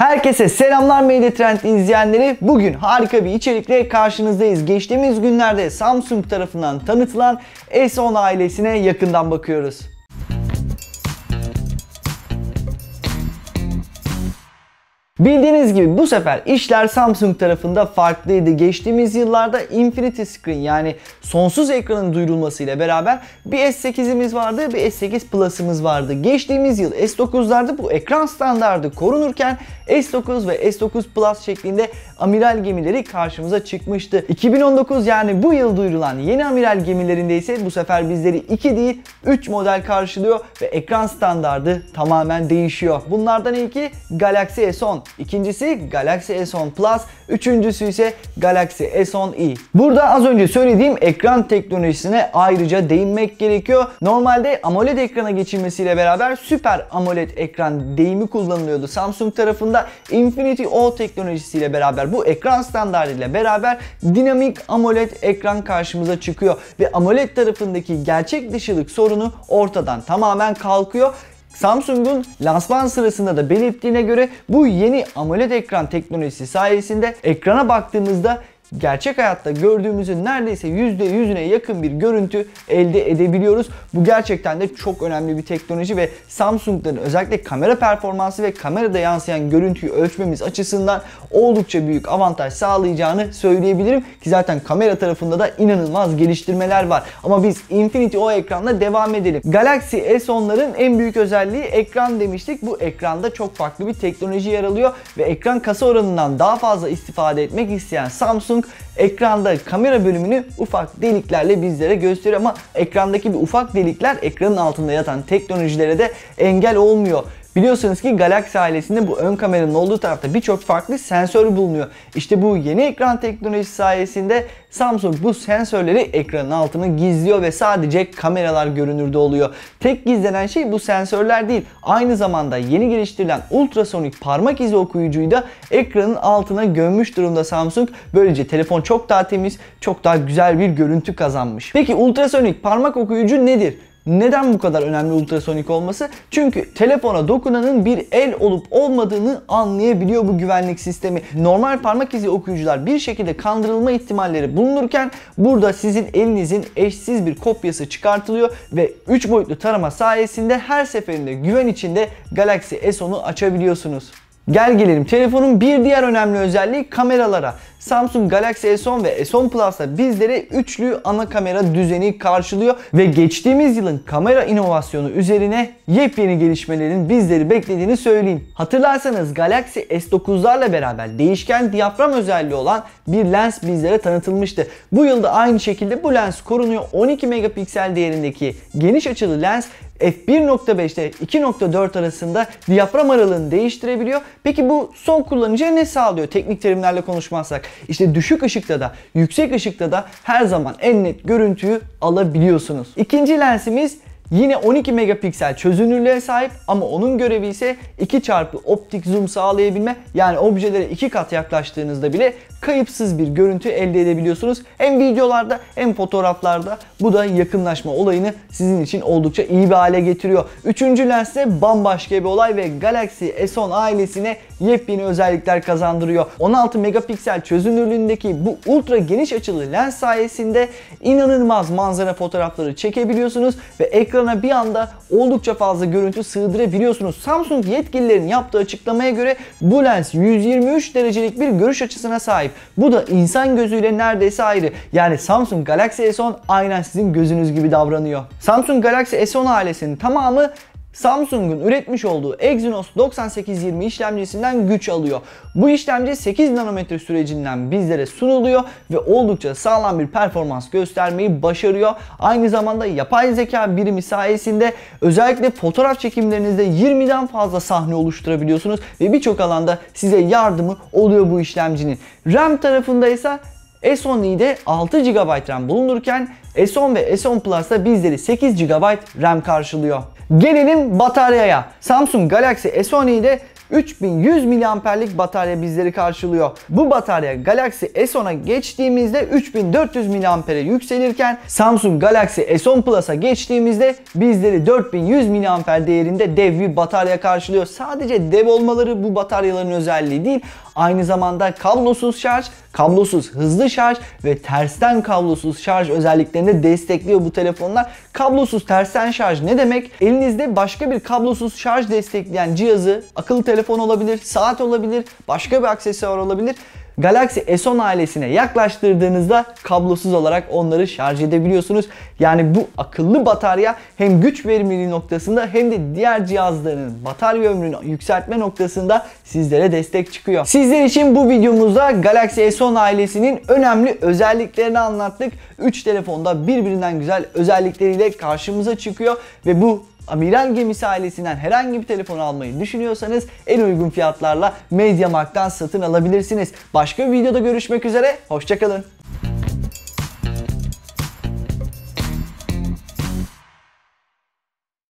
Herkese selamlar Medya izleyenleri. Bugün harika bir içerikle karşınızdayız. Geçtiğimiz günlerde Samsung tarafından tanıtılan S10 ailesine yakından bakıyoruz. Bildiğiniz gibi bu sefer işler Samsung tarafında farklıydı. Geçtiğimiz yıllarda Infinity Screen yani sonsuz ekranın duyurulmasıyla beraber bir S8'imiz vardı, bir S8 Plus'ımız vardı. Geçtiğimiz yıl S9'larda bu ekran standardı korunurken S9 ve S9 Plus şeklinde amiral gemileri karşımıza çıkmıştı. 2019 yani bu yıl duyurulan yeni amiral gemilerinde ise bu sefer bizleri 2 değil 3 model karşılıyor ve ekran standardı tamamen değişiyor. Bunlardan ilki Galaxy S10 ikincisi Galaxy S10 Plus, üçüncüsü ise Galaxy S10 e. Burada az önce söylediğim ekran teknolojisine ayrıca değinmek gerekiyor. Normalde AMOLED ekrana geçilmesiyle beraber Süper AMOLED ekran deyimi kullanılıyordu Samsung tarafında. Infinity O teknolojisiyle beraber bu ekran standartıyla beraber dinamik AMOLED ekran karşımıza çıkıyor ve AMOLED tarafındaki gerçek dışılık sorunu ortadan tamamen kalkıyor. Samsung'un lansman sırasında da belirttiğine göre bu yeni AMOLED ekran teknolojisi sayesinde ekrana baktığımızda gerçek hayatta gördüğümüzün neredeyse %100'üne yakın bir görüntü elde edebiliyoruz. Bu gerçekten de çok önemli bir teknoloji ve Samsung'ların özellikle kamera performansı ve kamerada yansıyan görüntüyü ölçmemiz açısından oldukça büyük avantaj sağlayacağını söyleyebilirim ki zaten kamera tarafında da inanılmaz geliştirmeler var. Ama biz Infinity O ekranla devam edelim. Galaxy S10'ların en büyük özelliği ekran demiştik. Bu ekranda çok farklı bir teknoloji yer alıyor ve ekran kasa oranından daha fazla istifade etmek isteyen Samsung Samsung ekranda kamera bölümünü ufak deliklerle bizlere gösteriyor ama ekrandaki bir ufak delikler ekranın altında yatan teknolojilere de engel olmuyor. Biliyorsunuz ki Galaxy ailesinde bu ön kameranın olduğu tarafta birçok farklı sensör bulunuyor. İşte bu yeni ekran teknolojisi sayesinde Samsung bu sensörleri ekranın altına gizliyor ve sadece kameralar görünürde oluyor. Tek gizlenen şey bu sensörler değil. Aynı zamanda yeni geliştirilen ultrasonik parmak izi okuyucuyu da ekranın altına gömmüş durumda Samsung. Böylece telefon çok daha temiz, çok daha güzel bir görüntü kazanmış. Peki ultrasonik parmak okuyucu nedir? Neden bu kadar önemli ultrasonik olması? Çünkü telefona dokunanın bir el olup olmadığını anlayabiliyor bu güvenlik sistemi. Normal parmak izi okuyucular bir şekilde kandırılma ihtimalleri bulunurken burada sizin elinizin eşsiz bir kopyası çıkartılıyor ve 3 boyutlu tarama sayesinde her seferinde güven içinde Galaxy S10'u açabiliyorsunuz. Gel gelelim telefonun bir diğer önemli özelliği kameralara. Samsung Galaxy S10 ve S10 Plus'ta bizlere üçlü ana kamera düzeni karşılıyor ve geçtiğimiz yılın kamera inovasyonu üzerine yepyeni gelişmelerin bizleri beklediğini söyleyeyim. Hatırlarsanız Galaxy S9'larla beraber değişken diyafram özelliği olan bir lens bizlere tanıtılmıştı. Bu yılda aynı şekilde bu lens korunuyor. 12 megapiksel değerindeki geniş açılı lens f1.5'te 2.4 arasında diyafram aralığını değiştirebiliyor. Peki bu son kullanıcıya ne sağlıyor teknik terimlerle konuşmazsak? İşte düşük ışıkta da yüksek ışıkta da her zaman en net görüntüyü alabiliyorsunuz. İkinci lensimiz Yine 12 megapiksel çözünürlüğe sahip ama onun görevi ise 2 çarpı optik zoom sağlayabilme yani objelere 2 kat yaklaştığınızda bile kayıpsız bir görüntü elde edebiliyorsunuz. Hem videolarda hem fotoğraflarda bu da yakınlaşma olayını sizin için oldukça iyi bir hale getiriyor. Üçüncü lens de bambaşka bir olay ve Galaxy S10 ailesine yepyeni özellikler kazandırıyor. 16 megapiksel çözünürlüğündeki bu ultra geniş açılı lens sayesinde inanılmaz manzara fotoğrafları çekebiliyorsunuz ve ekrana bir anda oldukça fazla görüntü sığdırabiliyorsunuz. Samsung yetkililerin yaptığı açıklamaya göre bu lens 123 derecelik bir görüş açısına sahip. Bu da insan gözüyle neredeyse ayrı. Yani Samsung Galaxy S10 aynen sizin gözünüz gibi davranıyor. Samsung Galaxy S10 ailesinin tamamı Samsung'un üretmiş olduğu Exynos 9820 işlemcisinden güç alıyor. Bu işlemci 8 nanometre sürecinden bizlere sunuluyor ve oldukça sağlam bir performans göstermeyi başarıyor. Aynı zamanda yapay zeka birimi sayesinde özellikle fotoğraf çekimlerinizde 20'den fazla sahne oluşturabiliyorsunuz ve birçok alanda size yardımı oluyor bu işlemcinin. RAM tarafında ise S10i'de 6 GB RAM bulunurken S10 ve S10 Plus'ta bizleri 8 GB RAM karşılıyor. Gelelim bataryaya. Samsung Galaxy S10i'de 3100 miliamperlik batarya bizleri karşılıyor. Bu batarya Galaxy S10'a geçtiğimizde 3400 miliampere yükselirken Samsung Galaxy S10 Plus'a geçtiğimizde bizleri 4100 miliamper değerinde dev bir batarya karşılıyor. Sadece dev olmaları bu bataryaların özelliği değil. Aynı zamanda kablosuz şarj, kablosuz hızlı şarj ve tersten kablosuz şarj özelliklerini de destekliyor bu telefonlar. Kablosuz tersten şarj ne demek? Elinizde başka bir kablosuz şarj destekleyen cihazı akıllı telefon olabilir, saat olabilir, başka bir aksesuar olabilir. Galaxy S10 ailesine yaklaştırdığınızda kablosuz olarak onları şarj edebiliyorsunuz. Yani bu akıllı batarya hem güç verimliliği noktasında hem de diğer cihazların batarya ömrünü yükseltme noktasında sizlere destek çıkıyor. Sizler için bu videomuzda Galaxy S10 ailesinin önemli özelliklerini anlattık. 3 telefonda birbirinden güzel özellikleriyle karşımıza çıkıyor ve bu amiral gemisi ailesinden herhangi bir telefon almayı düşünüyorsanız en uygun fiyatlarla MediaMarkt'tan satın alabilirsiniz. Başka bir videoda görüşmek üzere, hoşçakalın.